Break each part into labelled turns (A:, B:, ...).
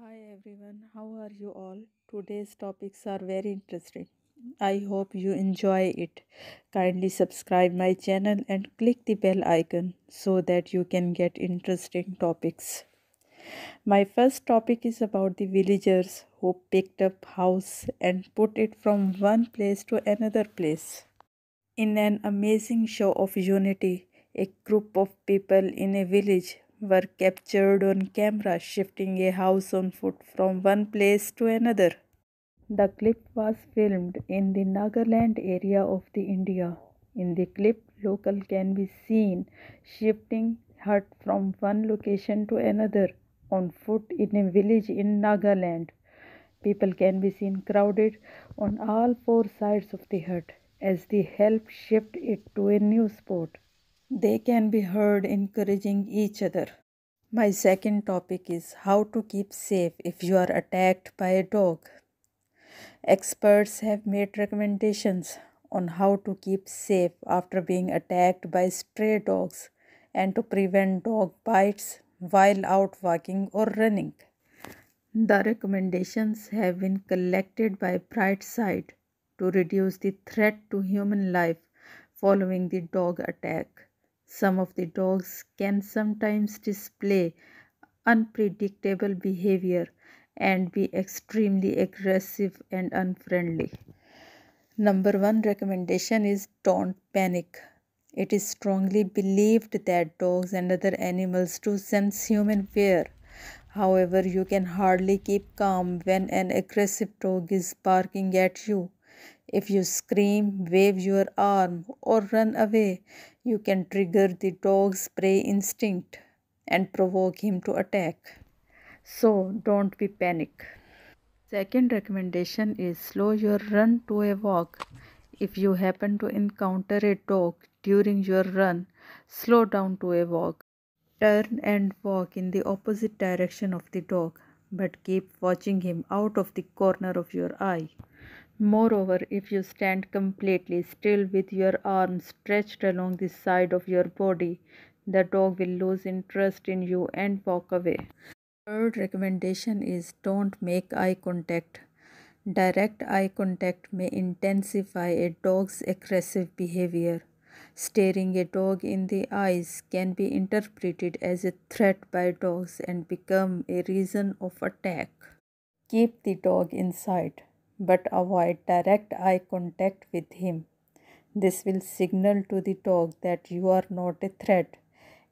A: Hi everyone, how are you all? Today's topics are very interesting. I hope you enjoy it. Kindly subscribe my channel and click the bell icon so that you can get interesting topics. My first topic is about the villagers who picked up house and put it from one place to another place. In an amazing show of unity, a group of people in a village were captured on camera shifting a house on foot from one place to another. The clip was filmed in the Nagaland area of the India. In the clip, local can be seen shifting hut from one location to another on foot in a village in Nagaland. People can be seen crowded on all four sides of the hut as they help shift it to a new spot. They can be heard encouraging each other. My second topic is how to keep safe if you are attacked by a dog. Experts have made recommendations on how to keep safe after being attacked by stray dogs and to prevent dog bites while out walking or running. The recommendations have been collected by Brightside to reduce the threat to human life following the dog attack. Some of the dogs can sometimes display unpredictable behavior and be extremely aggressive and unfriendly. Number one recommendation is don't panic. It is strongly believed that dogs and other animals do sense human fear. However, you can hardly keep calm when an aggressive dog is barking at you. If you scream, wave your arm, or run away, you can trigger the dog's prey instinct and provoke him to attack. So don't be panic. Second recommendation is slow your run to a walk. If you happen to encounter a dog during your run, slow down to a walk. Turn and walk in the opposite direction of the dog, but keep watching him out of the corner of your eye. Moreover, if you stand completely still with your arms stretched along the side of your body, the dog will lose interest in you and walk away. Third recommendation is don't make eye contact. Direct eye contact may intensify a dog's aggressive behavior. Staring a dog in the eyes can be interpreted as a threat by dogs and become a reason of attack. Keep the dog inside but avoid direct eye contact with him. This will signal to the dog that you are not a threat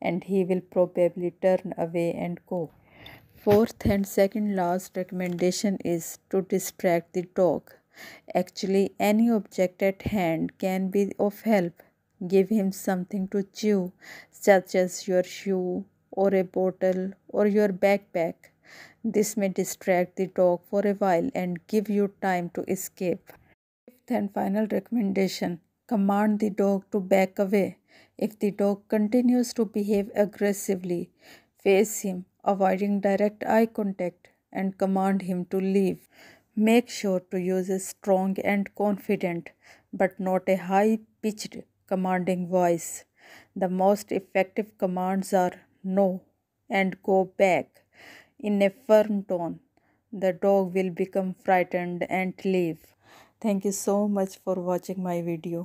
A: and he will probably turn away and go. Fourth and second last recommendation is to distract the dog. Actually, any object at hand can be of help. Give him something to chew, such as your shoe or a bottle or your backpack this may distract the dog for a while and give you time to escape. Fifth and final recommendation command the dog to back away. If the dog continues to behave aggressively, face him, avoiding direct eye contact, and command him to leave. Make sure to use a strong and confident, but not a high pitched, commanding voice. The most effective commands are no and go back in a firm tone. The dog will become frightened and leave. Thank you so much for watching my video.